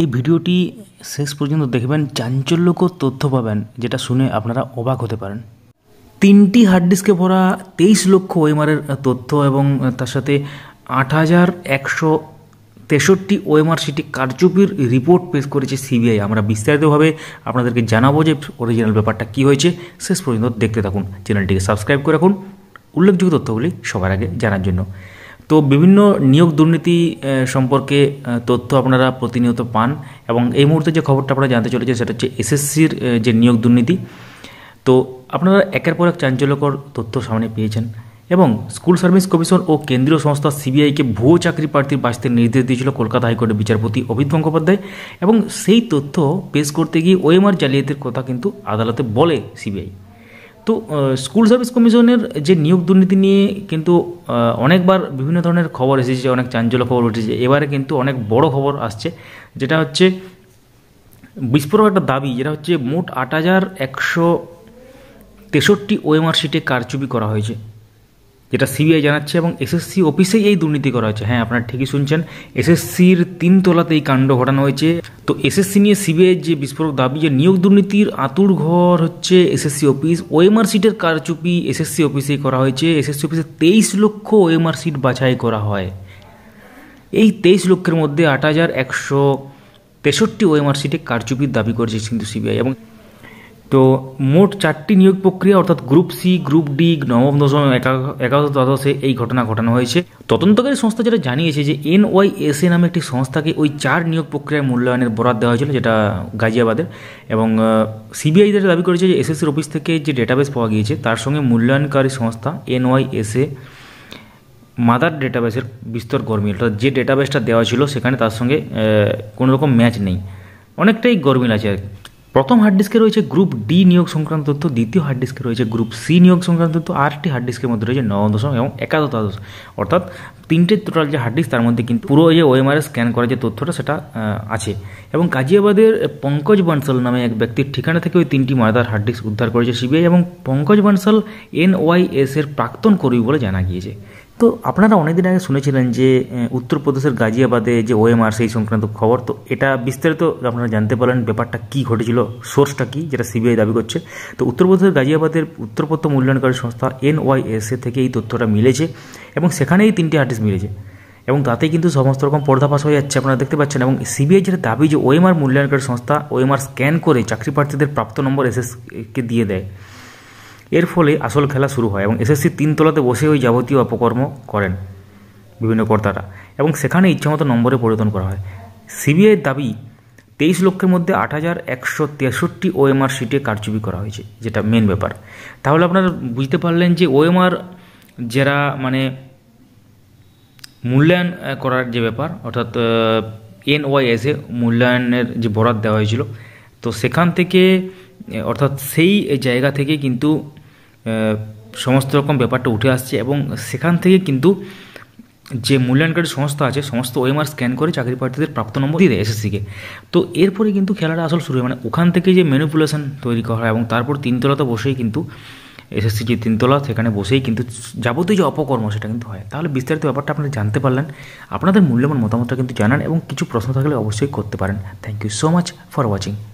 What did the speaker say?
এই ভিডিওটি শেষ পর্যন্ত দেখবেন চাঞ্চল্যকর তথ্য পাবেন যেটা শুনে আপনারা অবাক হতে পারেন তিনটি হার্ড ডিস্কে ভরা তেইশ লক্ষ ওয়েমারের তথ্য এবং তার সাথে আট হাজার একশো তেষট্টি ওএমআর সিটি কারচুপির রিপোর্ট পেশ করেছে সিবিআই আমরা বিস্তারিতভাবে আপনাদেরকে জানাবো যে অরিজিনাল ব্যাপারটা কী হয়েছে শেষ পর্যন্ত দেখতে থাকুন চ্যানেলটিকে সাবস্ক্রাইব করে রাখুন উল্লেখযোগ্য তথ্যগুলি সবার আগে জানার জন্য তো বিভিন্ন নিয়োগ দুর্নীতি সম্পর্কে তথ্য আপনারা প্রতিনিয়ত পান এবং এই মুহূর্তে যে খবরটা আপনারা জানতে চলেছে সেটা হচ্ছে এসএসসির যে নিয়োগ দুর্নীতি তো আপনারা একের পর এক চাঞ্চল্যকর তথ্য সামনে পেয়েছেন এবং স্কুল সার্ভিস কমিশন ও কেন্দ্রীয় সংস্থা সিবিআইকে ভুয়ো চাকরি প্রার্থীর বাঁচতে নির্দেশ দিয়েছিল কলকাতা হাইকোর্টের বিচারপতি অভিত গঙ্গোপাধ্যায় এবং সেই তথ্য পেশ করতে গিয়ে ওএমআর জালিয়াতির কথা কিন্তু আদালতে বলে সিবিআই তো স্কুল সার্ভিস কমিশনের যে নিয়োগ দুর্নীতি নিয়ে কিন্তু অনেকবার বিভিন্ন ধরনের খবর এসেছে অনেক চাঞ্চল্য খবর উঠেছে এবারে কিন্তু অনেক বড় খবর আসছে যেটা হচ্ছে বিস্ফোরক একটা দাবি যেটা হচ্ছে মোট আট হাজার একশো তেষট্টি ওএমআর শিটে কারচুপি করা হয়েছে যেটা সিবিআই জানাচ্ছে এবং এসএসসি অফিসেই এই দুর্নীতি করা হয়েছে হ্যাঁ আপনারা ঠিকই শুনছেন এসএসসির তিন তলাতে এই কাণ্ড ঘটানো হয়েছে তো এসএসসি নিয়ে সিবিআই যে বিস্ফোরক দাবি যে নিয়োগ দুর্নীতির আতুর ঘর হচ্ছে এসএসসি অফিস ওএমআর সিটের কারচুপি এসএসসি অফিসেই করা হয়েছে এসএসসি অফিসে তেইশ লক্ষ ওএমআর সিট বাছাই করা হয় এই তেইশ লক্ষের মধ্যে আট হাজার একশো তেষট্টি ওএমআর সিটে কারচুপির দাবি করেছে কিন্তু সিবিআই এবং তো মোট চারটি নিয়োগ প্রক্রিয়া অর্থাৎ গ্রুপ সি গ্রুপ ডি নবম দশম একাদশ দ্বাদশে এই ঘটনা ঘটানো হয়েছে তদন্তকারী সংস্থা যেটা জানিয়েছে যে এস এ নামে একটি সংস্থাকে ওই চার নিয়োগ প্রক্রিয়ায় মূল্যায়নের বরাদ দেওয়া হয়েছিল যেটা গাজিয়াবাদের এবং সিবিআই যেটা দাবি করেছে যে এসএসসির অফিস থেকে যে ডেটাবেস পাওয়া গিয়েছে তার সঙ্গে মূল্যায়নকারী সংস্থা এ মাদার ডেটাবেসের বিস্তর কর্মী অর্থাৎ যে ডেটাবেসটা দেওয়া ছিল সেখানে তার সঙ্গে কোনো রকম ম্যাচ নেই অনেকটাই গরমিল আছে আর কি প্রথম হার্ড ডিস্কে রয়েছে গ্রুপ ডি নিয়োগ সংক্রান্ত তথ্য দ্বিতীয় হার্ড ডিস্কে রয়েছে গ্রুপ সি নিয়োগ সংক্রান্ত তথ্য আরটি হার্ড ডিস্কের মধ্যে রয়েছে নবম দশম এবং একাদশ অর্থাৎ তিনটে টোটাল যে হার্ড ডিস্ক তার মধ্যে কিন্তু পুরো যে ওএমআর স্ক্যান করা যে তথ্যটা সেটা আছে এবং গাজিয়াবাদের পঙ্কজ বানসাল নামে এক ব্যক্তির ঠিকানা থেকে ওই তিনটি মাদার হার্ড ডিস্ক উদ্ধার করেছে সিবিআই এবং পঙ্কজ বানসাল এনওয়াইএস এর প্রাক্তন কর্মী বলে জানা গিয়েছে তো আপনারা অনেকদিন আগে শুনেছিলেন যে উত্তরপ্রদেশের গাজিয়াবাদে যে ওএমআর সেই সংক্রান্ত খবর তো এটা বিস্তারিত আপনারা জানতে পারলেন ব্যাপারটা কী ঘটেছিল সোর্সটা কী যেটা সিবিআই দাবি করছে তো উত্তরপ্রদেশের গাজিয়াবাদের উত্তরপত্র মূল্যায়নকারী সংস্থা এনওয়াইএসএ থেকে এই তথ্যটা মিলেছে এবং সেখানেই তিনটি আর্টিস্ট মিলেছে এবং তাতেই কিন্তু সমস্ত রকম পর্দাফাশ হয়ে যাচ্ছে আপনারা দেখতে পাচ্ছেন এবং সিবিআই যেটা দাবি যে ওএমআর মূল্যায়নকারী সংস্থা ওএমআর স্ক্যান করে চাকরি প্রার্থীদের প্রাপ্ত নম্বর এসএসকে দিয়ে দেয় এর ফলে আসল খেলা শুরু হয় এবং এসএসসি তিনতলাতে বসে ওই যাবতীয় অপকর্ম করেন বিভিন্ন কর্তারা এবং সেখানে ইচ্ছামতো নম্বরে পরিবর্তন করা হয় সিবিআইয়ের দাবি তেইশ লক্ষের মধ্যে আট হাজার একশো তেষট্টি ওএমআর সিটে কারচুপি করা হয়েছে যেটা মেন ব্যাপার তাহলে আপনারা বুঝতে পারলেন যে ওএমআর যারা মানে মূল্যায়ন করার যে ব্যাপার অর্থাৎ এনওয়াইএসে মূল্যায়নের যে বরাদ দেওয়া হয়েছিল তো সেখান থেকে অর্থাৎ সেই জায়গা থেকে কিন্তু সমস্ত রকম ব্যাপারটা উঠে আসছে এবং সেখান থেকে কিন্তু যে মূল্যায়নকারী সংস্থা আছে সমস্ত ওএমআর স্ক্যান করে চাকরি প্রার্থীদের প্রাপ্ত নম্বর দিয়ে দেয় এসএসসিকে তো এরপরে কিন্তু খেলাটা আসল শুরু হয় মানে ওখান থেকে যে ম্যানিপুলেশন তৈরি করা হয় এবং তারপর তিনতলাতে বসেই কিন্তু এসএসসি যে তিনতলা সেখানে বসেই কিন্তু যাবতীয় যে অপকর্ম সেটা কিন্তু হয় তাহলে বিস্তারিত ব্যাপারটা আপনারা জানতে পারলেন আপনাদের মূল্যবান মতামতটা কিন্তু জানান এবং কিছু প্রশ্ন থাকলে অবশ্যই করতে পারেন thank you so much for watching